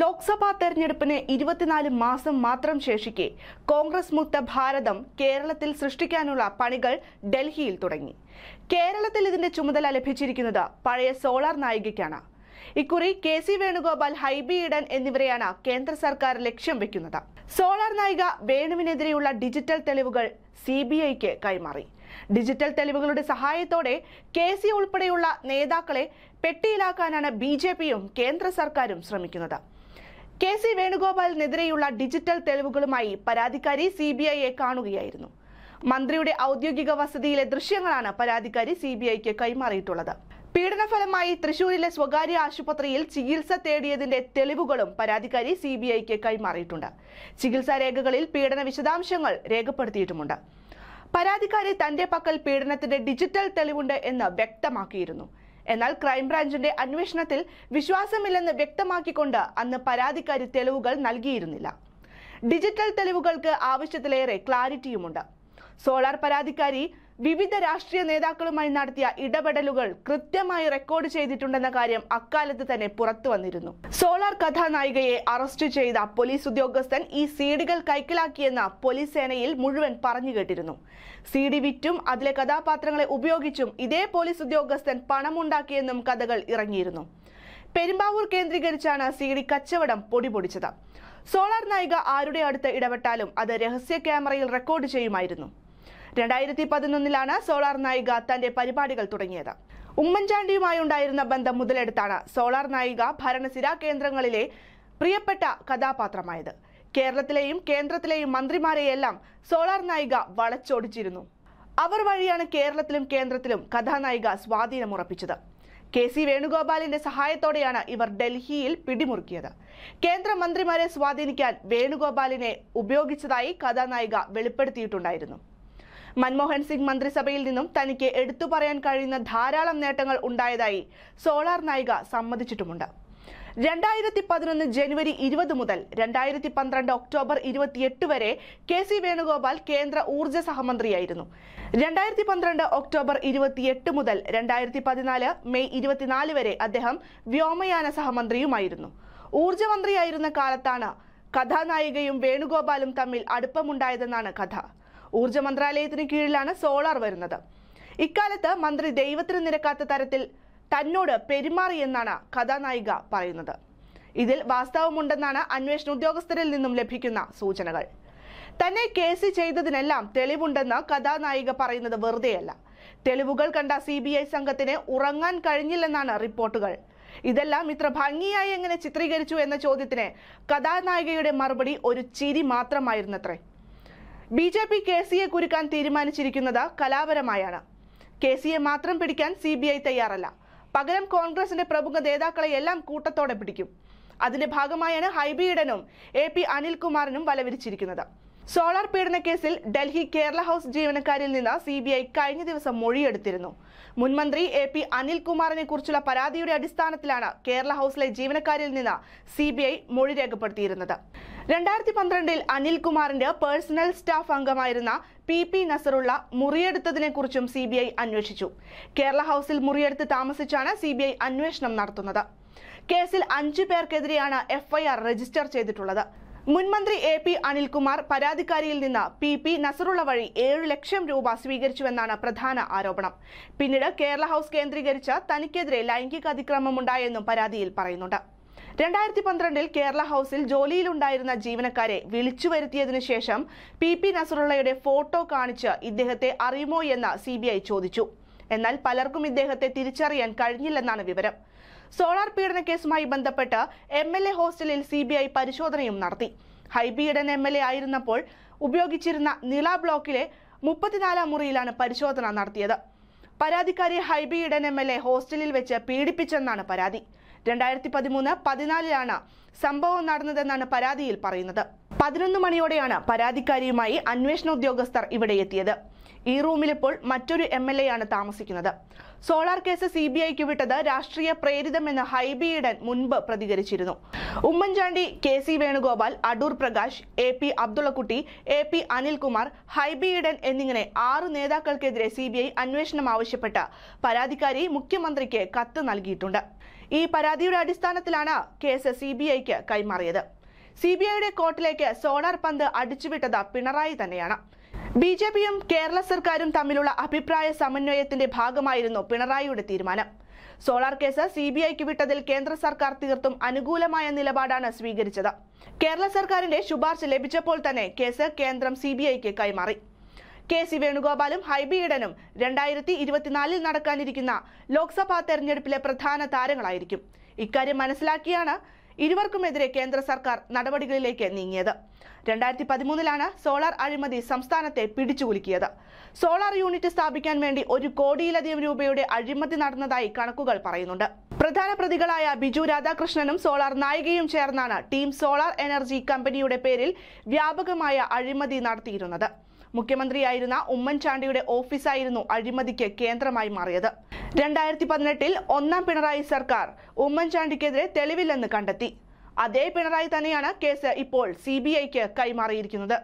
ലോക്സഭാ തെരഞ്ഞെടുപ്പിന് ഇരുപത്തിനാല് മാസം മാത്രം ശേഷിക്കെ കോൺഗ്രസ് മുക്ത ഭാരതം കേരളത്തിൽ സൃഷ്ടിക്കാനുള്ള പണികൾ ഡൽഹിയിൽ തുടങ്ങി കേരളത്തിൽ ഇതിന്റെ ചുമതല ലഭിച്ചിരിക്കുന്നത് പഴയ സോളാർ നായികയ്ക്കാണ് ഇക്കുറി കെ സി വേണുഗോപാൽ ഹൈബി ഇടൻ എന്നിവരെയാണ് കേന്ദ്ര സർക്കാർ ലക്ഷ്യം വെക്കുന്നത് സോളാർ നായിക വേണുവിനെതിരെയുള്ള ഡിജിറ്റൽ തെളിവുകൾ സി ബി ഐക്ക് കൈമാറി ഡിജിറ്റൽ തെളിവുകളുടെ സഹായത്തോടെ കെ സി ഉൾപ്പെടെയുള്ള നേതാക്കളെ പെട്ടിയിലാക്കാനാണ് ബി ജെ പിയും കേന്ദ്ര സർക്കാരും ശ്രമിക്കുന്നത് കെ സി വേണുഗോപാലിനെതിരെയുള്ള ഡിജിറ്റൽ തെളിവുകളുമായി പരാതിക്കാരി സി ബി ഐയെ കാണുകയായിരുന്നു മന്ത്രിയുടെ ഔദ്യോഗിക വസതിയിലെ ദൃശ്യങ്ങളാണ് പരാതിക്കാരി സി ബി ഐക്ക് കൈമാറിയിട്ടുള്ളത് പീഡനഫലമായി തൃശൂരിലെ സ്വകാര്യ ആശുപത്രിയിൽ ചികിത്സ തേടിയതിന്റെ തെളിവുകളും പരാതിക്കാരി സി ബി ഐക്ക് കൈമാറിയിട്ടുണ്ട് ചികിത്സാ രേഖകളിൽ പീഡന വിശദാംശങ്ങൾ രേഖപ്പെടുത്തിയിട്ടുമുണ്ട് പരാതിക്കാരി തന്റെ പക്കൽ പീഡനത്തിന്റെ ഡിജിറ്റൽ തെളിവുണ്ട് എന്ന് വ്യക്തമാക്കിയിരുന്നു എന്നാൽ ക്രൈംബ്രാഞ്ചിന്റെ അന്വേഷണത്തിൽ വിശ്വാസമില്ലെന്ന് വ്യക്തമാക്കിക്കൊണ്ട് അന്ന് പരാതിക്കാരി തെളിവുകൾ നൽകിയിരുന്നില്ല ഡിജിറ്റൽ തെളിവുകൾക്ക് ആവശ്യത്തിലേറെ ക്ലാരിറ്റിയുമുണ്ട് സോളാർ പരാതിക്കാരി വിവിധ രാഷ്ട്രീയ നേതാക്കളുമായി നടത്തിയ ഇടപെടലുകൾ കൃത്യമായി റെക്കോർഡ് ചെയ്തിട്ടുണ്ടെന്ന കാര്യം അക്കാലത്ത് തന്നെ പുറത്തു വന്നിരുന്നു സോളാർ കഥാനായികയെ അറസ്റ്റ് ചെയ്ത പോലീസ് ഉദ്യോഗസ്ഥൻ ഈ സീഡികൾ കൈക്കലാക്കിയെന്ന പോലീസ് സേനയിൽ മുഴുവൻ പറഞ്ഞു കേട്ടിരുന്നു സീഡി വിറ്റും അതിലെ കഥാപാത്രങ്ങളെ ഉപയോഗിച്ചും ഇതേ പോലീസ് ഉദ്യോഗസ്ഥൻ പണമുണ്ടാക്കിയെന്നും കഥകൾ ഇറങ്ങിയിരുന്നു പെരുമ്പാവൂർ കേന്ദ്രീകരിച്ചാണ് സി ഡി കച്ചവടം പൊടിപൊടിച്ചത് സോളാർ നായിക ആരുടെ അടുത്ത് ഇടപെട്ടാലും അത് രഹസ്യ ക്യാമറയിൽ റെക്കോർഡ് ചെയ്യുമായിരുന്നു രണ്ടായിരത്തി പതിനൊന്നിലാണ് സോളാർ നായിക തന്റെ പരിപാടികൾ തുടങ്ങിയത് ഉമ്മൻചാണ്ടിയുമായി ഉണ്ടായിരുന്ന ബന്ധം മുതലെടുത്താണ് സോളാർ നായിക ഭരണസിരാ കേന്ദ്രങ്ങളിലെ പ്രിയപ്പെട്ട കഥാപാത്രമായത് കേരളത്തിലെയും കേന്ദ്രത്തിലെയും മന്ത്രിമാരെയെല്ലാം സോളാർ നായിക വളച്ചൊടിച്ചിരുന്നു അവർ വഴിയാണ് കേരളത്തിലും കേന്ദ്രത്തിലും കഥാനായിക സ്വാധീനമുറപ്പിച്ചത് കെ സി വേണുഗോപാലിന്റെ സഹായത്തോടെയാണ് ഇവർ ഡൽഹിയിൽ പിടിമുറുക്കിയത് കേന്ദ്രമന്ത്രിമാരെ സ്വാധീനിക്കാൻ വേണുഗോപാലിനെ ഉപയോഗിച്ചതായി കഥാനായിക വെളിപ്പെടുത്തിയിട്ടുണ്ടായിരുന്നു മൻമോഹൻ സിംഗ് മന്ത്രിസഭയിൽ നിന്നും തനിക്ക് എടുത്തു പറയാൻ കഴിയുന്ന ധാരാളം നേട്ടങ്ങൾ ഉണ്ടായതായി സോളാർ നായിക സമ്മതിച്ചിട്ടുമുണ്ട് രണ്ടായിരത്തി പതിനൊന്ന് ജനുവരി ഇരുപത് മുതൽ രണ്ടായിരത്തി പന്ത്രണ്ട് ഒക്ടോബർ ഇരുപത്തിയെട്ട് വരെ കെ സി വേണുഗോപാൽ കേന്ദ്ര ഊർജ്ജ സഹമന്ത്രിയായിരുന്നു രണ്ടായിരത്തി പന്ത്രണ്ട് ഒക്ടോബർ ഇരുപത്തിയെട്ട് മുതൽ രണ്ടായിരത്തി പതിനാല് മെയ് ഇരുപത്തിനാല് വരെ അദ്ദേഹം വ്യോമയാന സഹമന്ത്രിയുമായിരുന്നു ഊർജ്ജമന്ത്രിയായിരുന്ന കാലത്താണ് കഥാനായികയും വേണുഗോപാലും തമ്മിൽ അടുപ്പമുണ്ടായതെന്നാണ് കഥ ഊർജ്ജ മന്ത്രാലയത്തിന് കീഴിലാണ് സോളാർ വരുന്നത് ഇക്കാലത്ത് മന്ത്രി ദൈവത്തിന് നിരക്കാത്ത തരത്തിൽ തന്നോട് പെരുമാറിയെന്നാണ് കഥാനായിക പറയുന്നത് ഇതിൽ വാസ്തവമുണ്ടെന്നാണ് അന്വേഷണ ഉദ്യോഗസ്ഥരിൽ നിന്നും ലഭിക്കുന്ന സൂചനകൾ തന്നെ കേസ് ചെയ്തതിനെല്ലാം തെളിവുണ്ടെന്ന് കഥാനായിക പറയുന്നത് വെറുതെയല്ല തെളിവുകൾ കണ്ട സി ബി ഐ സംഘത്തിന് ഉറങ്ങാൻ കഴിഞ്ഞില്ലെന്നാണ് റിപ്പോർട്ടുകൾ ഇതെല്ലാം ഇത്ര ഭംഗിയായി എങ്ങനെ ചിത്രീകരിച്ചു എന്ന ചോദ്യത്തിന് കഥാനായികയുടെ മറുപടി ഒരു ചിരി മാത്രമായിരുന്നത്രേ B J P K A കുരുക്കാൻ തീരുമാനിച്ചിരിക്കുന്നത് കലാപരമായാണ് കെ എ മാത്രം പിടിക്കാൻ സി ബി ഐ തയ്യാറല്ല പകരം കോൺഗ്രസിന്റെ പ്രമുഖ നേതാക്കളെയെല്ലാം കൂട്ടത്തോടെ പിടിക്കും അതിന്റെ ഭാഗമായാണ് ഹൈബി ഈഡനും എ പി അനിൽകുമാറിനും വലവിരിച്ചിരിക്കുന്നത് സോളാർ പീഡന കേസിൽ ഡൽഹി കേരള ഹൌസ് ജീവനക്കാരിൽ നിന്ന് സി ബി ഐ കഴിഞ്ഞ ദിവസം മൊഴിയെടുത്തിരുന്നു മുൻമന്ത്രി എ പി അനിൽകുമാറിനെ കുറിച്ചുള്ള പരാതിയുടെ അടിസ്ഥാനത്തിലാണ് കേരള ഹൌസിലെ ജീവനക്കാരിൽ നിന്ന് സി ബി ഐ മൊഴി രേഖപ്പെടുത്തിയിരുന്നത് രണ്ടായിരത്തി പന്ത്രണ്ടിൽ അനിൽകുമാറിന്റെ പേഴ്സണൽ സ്റ്റാഫ് അംഗമായിരുന്ന പി പി നസറുള്ള കുറിച്ചും സി ബി ഐ അന്വേഷിച്ചു കേരള ഹൌസിൽ മുറിയെടുത്ത് താമസിച്ചാണ് സി ബി ഐ അന്വേഷണം നടത്തുന്നത് കേസിൽ അഞ്ചു പേർക്കെതിരെയാണ് എഫ്ഐആർ രജിസ്റ്റർ ചെയ്തിട്ടുള്ളത് മുൻമന്ത്രി എ പി അനിൽകുമാർ പരാതിക്കാരിയിൽ നിന്ന് പി പി നസറുള്ള വഴി ഏഴ് ലക്ഷം രൂപ സ്വീകരിച്ചുവെന്നാണ് പ്രധാന ആരോപണം പിന്നീട് കേരള ഹൌസ് കേന്ദ്രീകരിച്ച് തനിക്കെതിരെ ലൈംഗിക അതിക്രമമുണ്ടായെന്നും പരാതിയിൽ പറയുന്നുണ്ട് രണ്ടായിരത്തി പന്ത്രണ്ടിൽ കേരള ഹൌസിൽ ജോലിയിലുണ്ടായിരുന്ന ജീവനക്കാരെ വിളിച്ചു വരുത്തിയതിനു ശേഷം പി പി നസറുള്ളയുടെ ഫോട്ടോ കാണിച്ച് ഇദ്ദേഹത്തെ അറിയുമോ എന്ന് സി ചോദിച്ചു എന്നാൽ പലർക്കും ഇദ്ദേഹത്തെ തിരിച്ചറിയാൻ കഴിഞ്ഞില്ലെന്നാണ് വിവരം സോളാർ പീഡന കേസുമായി ബന്ധപ്പെട്ട് എം എൽ എ ഹോസ്റ്റലിൽ സി ബി ഐ പരിശോധനയും നടത്തി ഹൈബിയിടൻ എം എൽ എ ആയിരുന്നപ്പോൾ ഉപയോഗിച്ചിരുന്ന നില ബ്ലോക്കിലെ മുപ്പത്തിനാലാം മുറിയിലാണ് പരിശോധന നടത്തിയത് പരാതിക്കാരി ഹൈബി എം എൽ എ ഹോസ്റ്റലിൽ വെച്ച് പീഡിപ്പിച്ചെന്നാണ് പരാതി രണ്ടായിരത്തി പതിമൂന്ന് പതിനാലിലാണ് സംഭവം നടന്നതെന്നാണ് പരാതിയിൽ പറയുന്നത് പതിനൊന്ന് മണിയോടെയാണ് പരാതിക്കാരിയുമായി അന്വേഷണ ഉദ്യോഗസ്ഥർ ഇവിടെ എത്തിയത് ഈ റൂമിൽ ഇപ്പോൾ മറ്റൊരു എം എൽ എ ആണ് താമസിക്കുന്നത് സോളാർ കേസ് സി ബി ഐക്ക് വിട്ടത് രാഷ്ട്രീയ പ്രേരിതമെന്ന് ഹൈബി ഈഡൻ മുൻപ് പ്രതികരിച്ചിരുന്നു Oommen Chandy K C Venugopal Adoor Prakash A P Abdullakutty A P Anilkumar Hibi Eden എന്നിങ്ങനെ ആറ് നേതാക്കൾക്കെതിരെ സി ബി ഐ അന്വേഷണം ആവശ്യപ്പെട്ട പരാതിക്കാരി മുഖ്യമന്ത്രിക്ക് കത്ത് നൽകിയിട്ടുണ്ട് ഈ പരാതിയുടെ അടിസ്ഥാനത്തിലാണ് കേസ് സി ബി ഐക്ക് കൈമാറിയത് സി ബി ഐയുടെ കോർട്ടിലേക്ക് സോളാർ പന്ത് അടിച്ചുവിട്ടത് പിണറായി തന്നെയാണ് ബി ജെ പിയും കേരള സർക്കാരും തമ്മിലുള്ള അഭിപ്രായ സമന്വയത്തിന്റെ ഭാഗമായിരുന്നു പിണറായിയുടെ തീരുമാനം സോളാർ കേസ് സി ബി ഐക്ക് വിട്ടതിൽ കേന്ദ്ര സർക്കാർ തീർത്തും അനുകൂലമായ നിലപാടാണ് സ്വീകരിച്ചത് കേരള സർക്കാരിന്റെ ശുപാർശ ലഭിച്ചപ്പോൾ തന്നെ കേസ് കേന്ദ്രം സി ബി ഐക്ക് കൈമാറി കെ സി വേണുഗോപാലും ഹൈബി ഇടനും രണ്ടായിരത്തി ഇരുപത്തിനാലിൽ നടക്കാനിരിക്കുന്ന ലോക്സഭാ തെരഞ്ഞെടുപ്പിലെ പ്രധാന താരങ്ങളായിരിക്കും ഇക്കാര്യം മനസ്സിലാക്കിയാണ് ഇരുവർക്കുമെതിരെ കേന്ദ്ര സർക്കാർ നടപടികളിലേക്ക് നീങ്ങിയത് രണ്ടായിരത്തി പതിമൂന്നിലാണ് സോളാർ അഴിമതി സംസ്ഥാനത്തെ പിടിച്ചുകുലുക്കിയത് സോളാർ യൂണിറ്റ് സ്ഥാപിക്കാൻ വേണ്ടി ഒരു കോടിയിലധികം രൂപയുടെ അഴിമതി നടന്നതായി കണക്കുകൾ പറയുന്നുണ്ട് പ്രധാന പ്രതികളായ ബിജു രാധാകൃഷ്ണനും സോളാർ നായികയും ചേർന്നാണ് ടീം സോളാർ എനർജി കമ്പനിയുടെ പേരിൽ വ്യാപകമായ അഴിമതി നടത്തിയിരുന്നത് മുഖ്യമന്ത്രിയായിരുന്ന ഉമ്മൻചാണ്ടിയുടെ ഓഫീസായിരുന്നു അഴിമതിക്ക് കേന്ദ്രമായി മാറിയത് രണ്ടായിരത്തി പതിനെട്ടിൽ ഒന്നാം പിണറായി സർക്കാർ ഉമ്മൻചാണ്ടിക്കെതിരെ തെളിവില്ലെന്ന് കണ്ടെത്തി അതേ പിണറായി തന്നെയാണ് കേസ് ഇപ്പോൾ സി കൈമാറിയിരിക്കുന്നത്